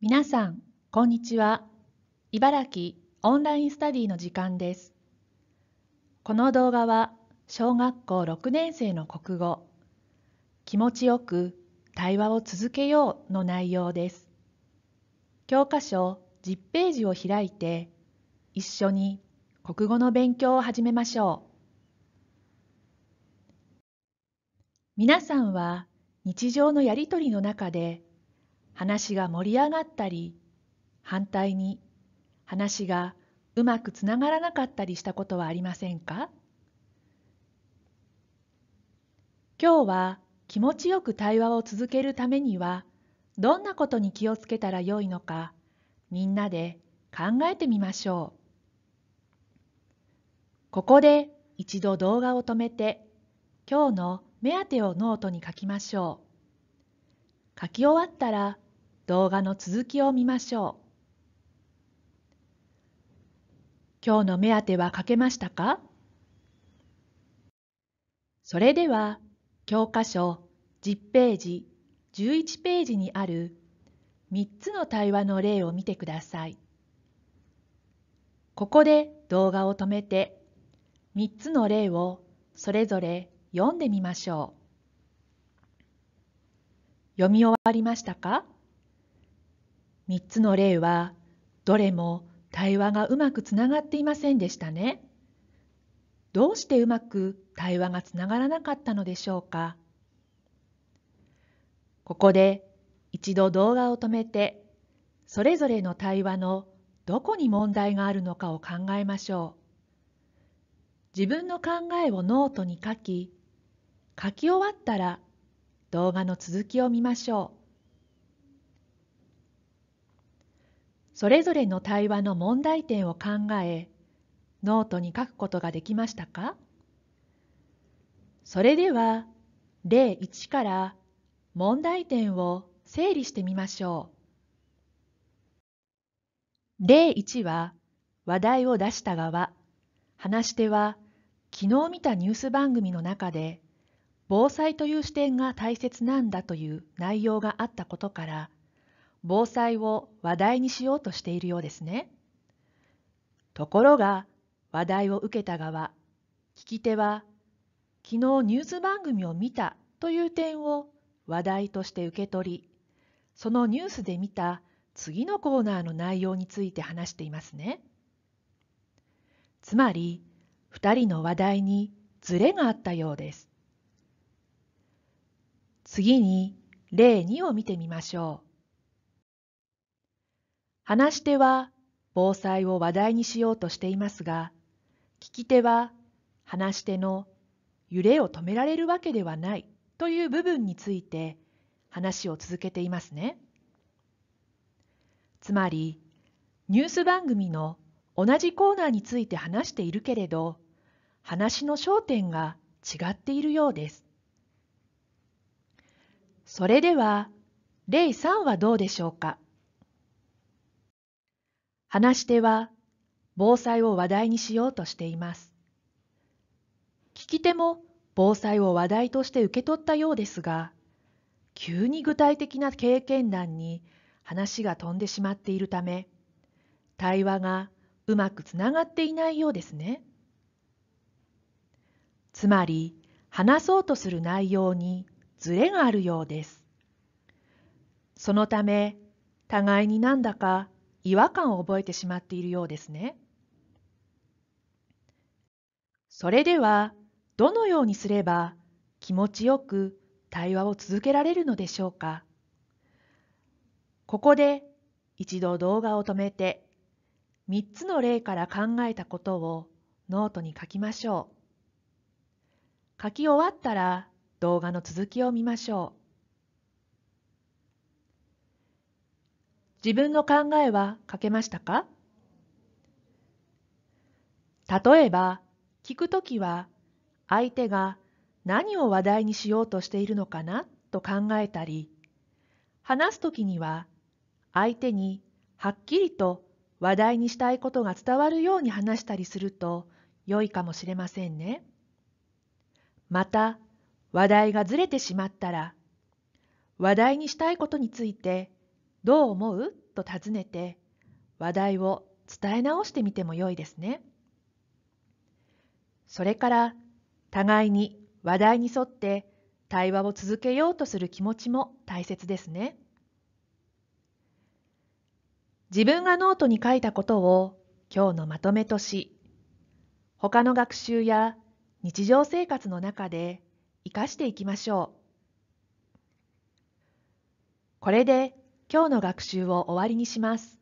皆さん、こんにちは。茨城オンラインスタディの時間です。この動画は、小学校6年生の国語、気持ちよく対話を続けようの内容です。教科書10ページを開いて、一緒に国語の勉強を始めましょう。皆さんは、日常のやりとりの中で、話が盛り上がったり反対に話がうまくつながらなかったりしたことはありませんか今日は気持ちよく対話を続けるためにはどんなことに気をつけたらよいのかみんなで考えてみましょう。ここで一度動画を止めて今日の目当てをノートに書きましょう。書き終わったら動画の続きを見ましょう。今日の目当ては書けましたかそれでは教科書10ページ11ページにある3つの対話の例を見てください。ここで動画を止めて3つの例をそれぞれ読んでみましょう。読み終わりましたか3つの例はどれも対話がうまくつながっていませんでしたね。どうしてうまく対話がつながらなかったのでしょうか。ここで一度動画を止めてそれぞれの対話のどこに問題があるのかを考えましょう。自分の考えをノートに書き書き終わったら動画の続きを見ましょう。それぞれの対話の問題点を考えノートに書くことができましたかそれでは例1から問題点を整理してみましょう。例1は話題を出した側、話し手は昨日見たニュース番組の中で防災という視点が大切なんだという内容があったことから防災を話題にしようとしているようですね。ところが話題を受けた側聞き手は昨日ニュース番組を見たという点を話題として受け取りそのニュースで見た次のコーナーの内容について話していますね。つまり2人の話題にズレがあったようです。次に例2を見てみましょう。話し手は防災を話題にしようとしていますが、聞き手は話し手の揺れを止められるわけではないという部分について話を続けていますね。つまり、ニュース番組の同じコーナーについて話しているけれど、話の焦点が違っているようです。それでは、例3はどうでしょうか話し手は防災を話題にしようとしています。聞き手も防災を話題として受け取ったようですが、急に具体的な経験談に話が飛んでしまっているため、対話がうまくつながっていないようですね。つまり、話そうとする内容にズレがあるようです。そのため、互いになんだか違和感を覚えてしまっているようですね。それではどのようにすれば気持ちよく対話を続けられるのでしょうか。ここで一度動画を止めて3つの例から考えたことをノートに書きましょう。書き終わったら動画の続きを見ましょう。自分の考えは書けましたか例えば、聞くときは、相手が何を話題にしようとしているのかなと考えたり、話すときには、相手にはっきりと話題にしたいことが伝わるように話したりすると良いかもしれませんね。また、話題がずれてしまったら、話題にしたいことについてどう思うと尋ねて話題を伝え直してみてもよいですね。それから互いに話題に沿って対話を続けようとする気持ちも大切ですね。自分がノートに書いたことを今日のまとめとし、他の学習や日常生活の中で活かしていきましょう。これで今日の学習を終わりにします。